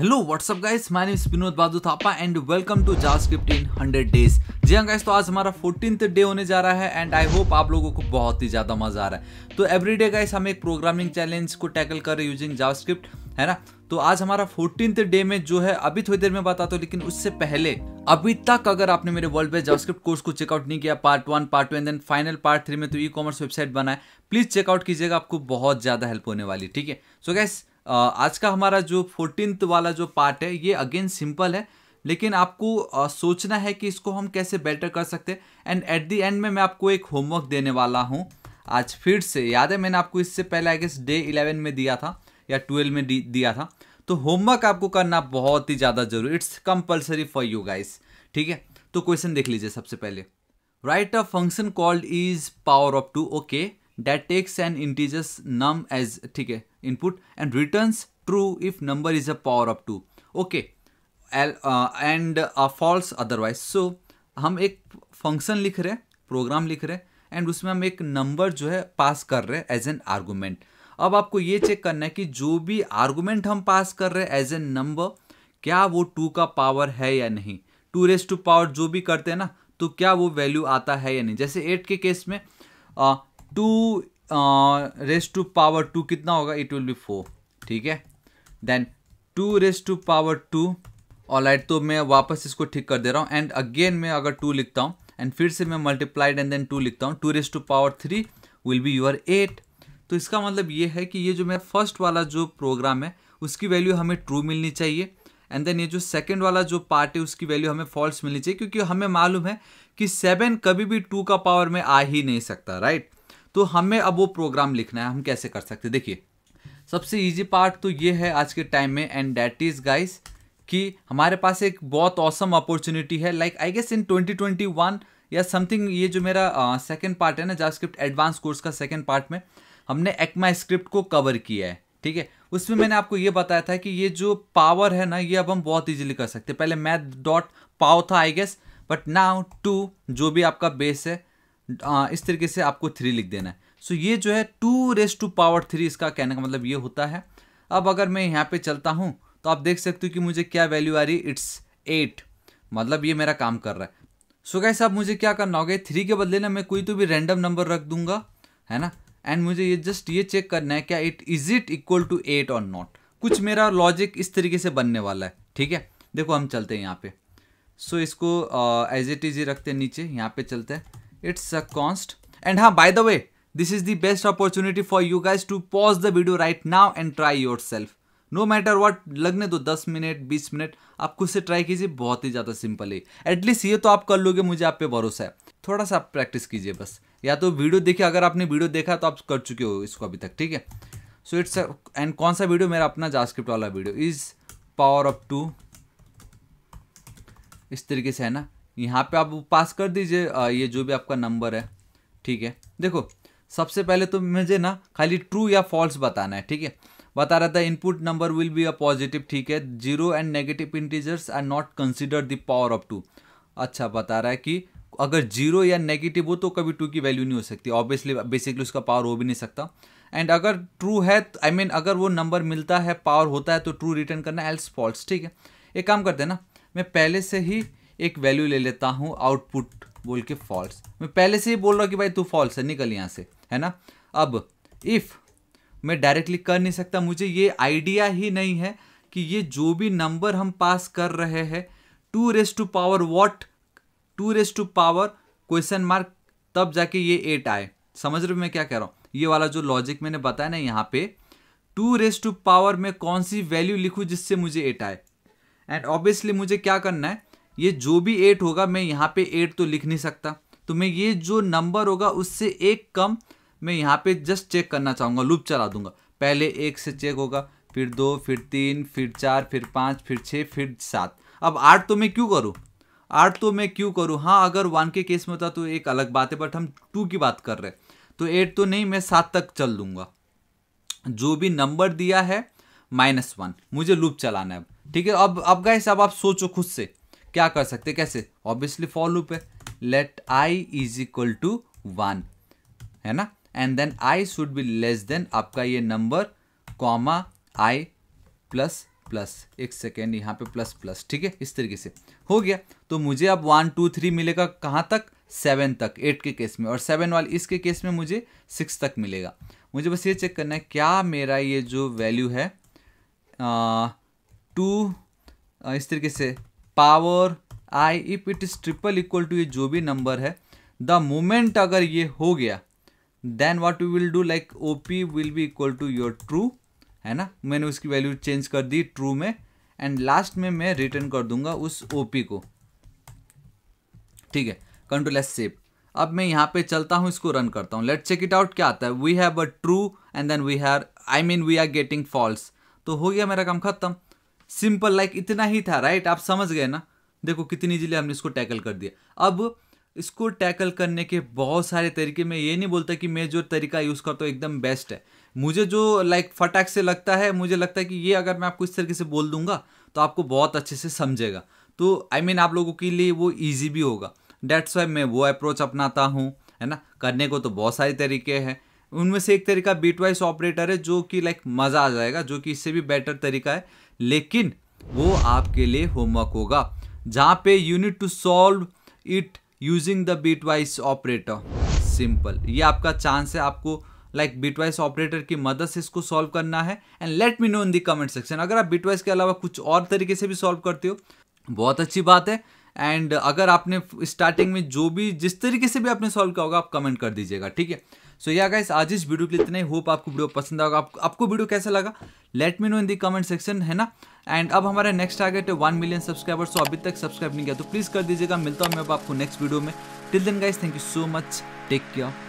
hello what's up guys my name is Vinod Baju Thapa and welcome to JavaScript in hundred days जी हाँ guys तो आज हमारा फोर्टीन डे होने जा रहा है एंड आई होप आप लोगों को बहुत ही ज़्यादा मज़ा आ रहा है तो एवरीडे गाइस हम एक प्रोग्रामिंग चैलेंज को टैकल कर रहे यूजिंग जावास्क्रिप्ट है ना तो आज हमारा फोर्टीन डे में जो है अभी थोड़ी देर में बताता तो, हूँ लेकिन उससे पहले अभी तक अगर आपने मेरे वर्ल्ड बेस्ट जावास्क्रिप्ट कोर्स को चेकआउट नहीं किया part one part two and then final part three में तो ई कॉमर्स वेबसाइट बनाए प्लीज़ चेकआउट कीजिएगा आपको बहुत ज़्यादा हेल्प होने वाली ठीक है सो गैस आज का हमारा जो फोर्टीनथ वाला जो पार्ट है ये अगेन सिंपल है लेकिन आपको आ, सोचना है कि इसको हम कैसे बेटर कर सकते हैं एंड एट दी एंड में मैं आपको एक होमवर्क देने वाला हूँ आज फिर से याद है मैंने आपको इससे पहले आई गेस डे इलेवन में दिया था या ट्वेल्व में दिया था तो होमवर्क आपको करना बहुत ही ज़्यादा जरूरी it's compulsory for you guys ठीक है तो क्वेश्चन देख लीजिए सबसे पहले write a function called is power of two okay that takes an integers num as ठीक है input and returns true if number is a power of two okay and a false otherwise so हम एक function लिख रहे हैं programme लिख रहे हैं एंड उसमें हम एक नंबर जो है पास कर रहे हैं एज एन आर्गूमेंट अब आपको ये चेक करना है कि जो भी आर्गूमेंट हम पास कर रहे हैं एज एन नंबर क्या वो टू का पावर है या नहीं टू रेस टू पावर जो भी करते हैं ना तो क्या वो वैल्यू आता है या नहीं जैसे एट के केस में uh, two raise to power two कितना होगा इट विल बी फोर ठीक है then two raise to power two और लाइट तो मैं वापस इसको ठीक कर दे रहा हूँ एंड अगेन मैं अगर टू लिखता हूँ एंड फिर से मैं मल्टीप्लाइड एंड देन टू लिखता हूँ two raise to power three will be your eight तो इसका मतलब ये है कि ये जो मेरा फर्स्ट वाला जो प्रोग्राम है उसकी वैल्यू हमें ट्रू मिलनी चाहिए एंड देन ये जो सेकेंड वाला जो पार्ट है उसकी वैल्यू हमें फॉल्स मिलनी चाहिए क्योंकि हमें मालूम है कि सेवन कभी भी टू का पावर में आ ही नहीं सकता राइट तो हमें अब वो प्रोग्राम लिखना है हम कैसे कर सकते देखिए सबसे ईजी पार्ट तो ये है आज के टाइम में एंड डैट इज़ गाइस कि हमारे पास एक बहुत औसम अपॉर्चुनिटी है लाइक आई गेस इन 2021 या समथिंग ये जो मेरा सेकेंड uh, पार्ट है ना जावास्क्रिप्ट एडवांस कोर्स का सेकेंड पार्ट में हमने एक्मा स्क्रिप्ट को कवर किया है ठीक है उसमें मैंने आपको ये बताया था कि ये जो पावर है ना ये अब हम बहुत ईजिली कर सकते पहले मैथ डॉट पाओ था आई गेस बट नाउ टू जो भी आपका बेस है इस तरीके से आपको थ्री लिख देना है सो ये जो है two raise to power three इसका कहने का मतलब ये होता है अब अगर मैं यहाँ पे चलता हूँ तो आप देख सकते हो कि मुझे क्या वैल्यू आ रही इट्स एट मतलब ये मेरा काम कर रहा है सो so, गैस अब मुझे क्या करना होगा थ्री के बदले ना मैं कोई तो भी रैंडम नंबर रख दूंगा है ना एंड मुझे ये जस्ट ये चेक करना है क्या it is it equal to eight और नॉट कुछ मेरा लॉजिक इस तरीके से बनने वाला है ठीक है देखो हम चलते हैं यहाँ पे सो so, इसको एज इट इज ही रखते हैं नीचे यहाँ पे चलते हैं इट्स अ कॉन्स्ट एंड हाँ by the way this is the best opportunity for you guys to pause the video right now and try yourself no matter what लगने दो दस मिनट बीस मिनट आप खुद से ट्राई कीजिए बहुत ही ज़्यादा सिंपल है एटलीस्ट ये तो आप कर लोगे मुझे आप पे भरोसा है थोड़ा सा आप प्रैक्टिस कीजिए बस या तो वीडियो देखिए अगर आपने वीडियो देखा तो आप कर चुके हो इसको अभी तक ठीक है सो इट्स एंड कौन सा वीडियो मेरा अपना जास्क्रिप्ट वाला video is power of two इस तरीके से है ना यहाँ पे आप पास कर दीजिए ये जो भी आपका नंबर है ठीक है देखो सबसे पहले तो मुझे ना खाली ट्रू या फॉल्स बताना है ठीक है बता रहा था input number will be a positive ठीक है zero and negative integers are not consider the power of two अच्छा बता रहा है कि अगर जीरो या नेगेटिव हो तो कभी टू की वैल्यू नहीं हो सकती ऑब्वियसली बेसिकली उसका पावर हो भी नहीं सकता एंड अगर ट्रू है आई तो, I मीन mean, अगर वो नंबर मिलता है पावर होता है तो ट्रू रिटर्न करना एल्स फॉल्स ठीक है एक काम करते हैं ना मैं पहले से ही एक वैल्यू ले लेता हूँ आउटपुट बोल के फॉल्स मैं पहले से ही बोल रहा हूँ कि भाई तू फॉल्स है निकल यहाँ से है ना अब इफ़ मैं डायरेक्टली कर नहीं सकता मुझे ये आइडिया ही नहीं है कि ये जो भी नंबर हम पास कर रहे हैं two raise to power what two raise to power question mark तब जाके ये एट आए समझ रहे मैं क्या कह रहा हूँ ये वाला जो लॉजिक मैंने बताया ना यहाँ पे टू रेस टू पावर में कौन सी वैल्यू लिखूँ जिससे मुझे एट आए एंड ऑब्वियसली मुझे क्या करना है ये जो भी एट होगा मैं यहाँ पे एट तो लिख नहीं सकता तो मैं ये जो नंबर होगा उससे एक कम मैं यहाँ पे जस्ट चेक करना चाहूँगा लूप चला दूंगा पहले एक से चेक होगा फिर दो फिर तीन फिर चार फिर पाँच फिर छः फिर सात अब आठ तो मैं क्यों करूँ आठ तो मैं क्यों करूँ हाँ अगर वन के केस में होता तो एक अलग बात है बट हम टू की बात कर रहे हैं तो एट तो नहीं मैं सात तक चल दूंगा जो भी नंबर दिया है माइनस वन मुझे लूप चलाना है ठीक है अब अब का हिसाब आप सोचो खुद से क्या कर सकते कैसे ऑब्वियसली फॉर लूप है let I is equal to one है ना and then I should be less than आपका ये number comma I plus plus एक सेकेंड यहाँ पे प्लस प्लस ठीक है इस तरीके से हो गया तो मुझे अब वन टू थ्री मिलेगा कहाँ तक सेवन तक एट के केस में और सेवन वाले इसके केस में मुझे सिक्स तक मिलेगा मुझे बस ये चेक करना है क्या मेरा ये जो वैल्यू है टू इस तरीके से power I if it is triple equal to ये जो भी नंबर है द मोमेंट अगर ये हो गया then what you will do like O P will be equal to your true है ना मैंने उसकी वैल्यू चेंज कर दी ट्रू में एंड लास्ट में मैं रिटर्न कर दूंगा उस ओ पी को ठीक है कंट्रोल एस सेव अब मैं यहाँ पे चलता हूँ इसको रन करता हूँ लेट चेक इट आउट क्या आता है we have a true and then we have I mean we are getting false तो हो गया मेरा काम खत्म सिंपल लाइक इतना ही था राइट आप समझ गए ना देखो कितनी इजीली हमने इसको टैकल कर दिया अब इसको टैकल करने के बहुत सारे तरीके मैं ये नहीं बोलता कि मैं जो तरीका यूज़ करता हूँ एकदम बेस्ट है मुझे जो लाइक फटाक से लगता है मुझे लगता है कि ये अगर मैं आपको इस तरीके से बोल दूंगा तो आपको बहुत अच्छे से समझेगा तो आई I मीन mean, आप लोगों के लिए वो ईजी भी होगा डेट्स वाई मैं वो अप्रोच अपनाता हूँ है ना करने को तो बहुत सारे तरीके हैं उनमें से एक तरीका बीटवाइस ऑपरेटर है जो कि लाइक मज़ा आ जाएगा जो कि इससे भी बेटर तरीका है लेकिन वो आपके लिए होमवर्क होगा जहाँ पे you need to solve it using the bitwise operator simple ये आपका चांस है आपको लाइक बीटवाइस ऑपरेटर की मदद से इसको सॉल्व करना है and let me know in the comment section अगर आप बीटवाइस के अलावा कुछ और तरीके से भी सॉल्व करते हो बहुत अच्छी बात है एंड अगर आपने स्टार्टिंग में जो भी जिस तरीके से भी आपने सॉल्व किया होगा आप कमेंट कर दीजिएगा ठीक है सो या गाइस आज इस वीडियो के लिए इतना ही होप आपको वीडियो पसंद आएगा आप, आपको वीडियो कैसा लगा let me know in the comment section है ना एंड अब हमारा नेक्स्ट टारगेट है वन मिलियन सब्सक्राइबर सो अभी तक सब्सक्राइब नहीं किया तो प्लीज़ कर दीजिएगा मिलता हूँ मैं अब आपको नेक्स्ट वीडियो में till then guys thank you so much take care